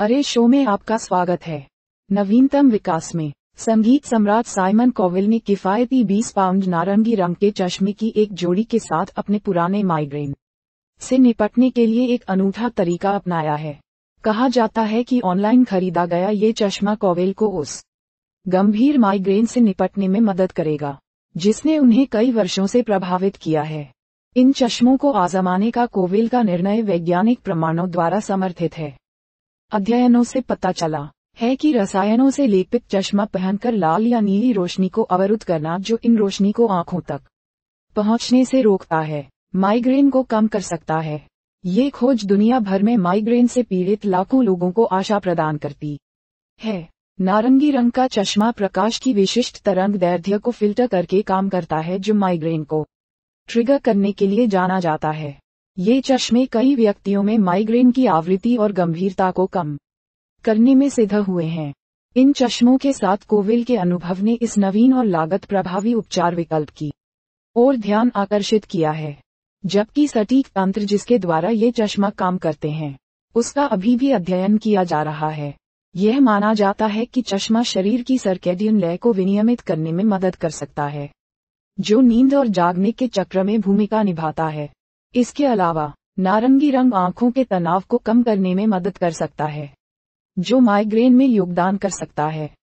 अरे शो में आपका स्वागत है नवीनतम विकास में संगीत सम्राट साइमन कोविल ने किफायती 20 पाउंड नारंगी रंग के चश्मे की एक जोड़ी के साथ अपने पुराने माइग्रेन से निपटने के लिए एक अनूठा तरीका अपनाया है कहा जाता है कि ऑनलाइन खरीदा गया ये चश्मा कोविल को उस गंभीर माइग्रेन से निपटने में मदद करेगा जिसने उन्हें कई वर्षों से प्रभावित किया है इन चश्मों को आजमाने का कोविल का निर्णय वैज्ञानिक प्रमाणों द्वारा समर्थित है अध्ययनों से पता चला है कि रसायनों से लेपित चश्मा पहनकर लाल या नीली रोशनी को अवरुद्ध करना जो इन रोशनी को आंखों तक पहुंचने से रोकता है माइग्रेन को कम कर सकता है ये खोज दुनिया भर में माइग्रेन से पीड़ित लाखों लोगों को आशा प्रदान करती है नारंगी रंग का चश्मा प्रकाश की विशिष्ट तरंग दैर्ध्य को फिल्टर करके काम करता है जो माइग्रेन को ट्रिगर करने के लिए जाना जाता है ये चश्मे कई व्यक्तियों में माइग्रेन की आवृत्ति और गंभीरता को कम करने में सिद्ध हुए हैं इन चश्मों के साथ कोविल के अनुभव ने इस नवीन और लागत प्रभावी उपचार विकल्प की और ध्यान आकर्षित किया है जबकि सटीक तंत्र जिसके द्वारा ये चश्मा काम करते हैं उसका अभी भी अध्ययन किया जा रहा है यह माना जाता है कि चश्मा शरीर की सर्केडियन लय को विनियमित करने में मदद कर सकता है जो नींद और जागने के चक्र में भूमिका निभाता है इसके अलावा नारंगी रंग आंखों के तनाव को कम करने में मदद कर सकता है जो माइग्रेन में योगदान कर सकता है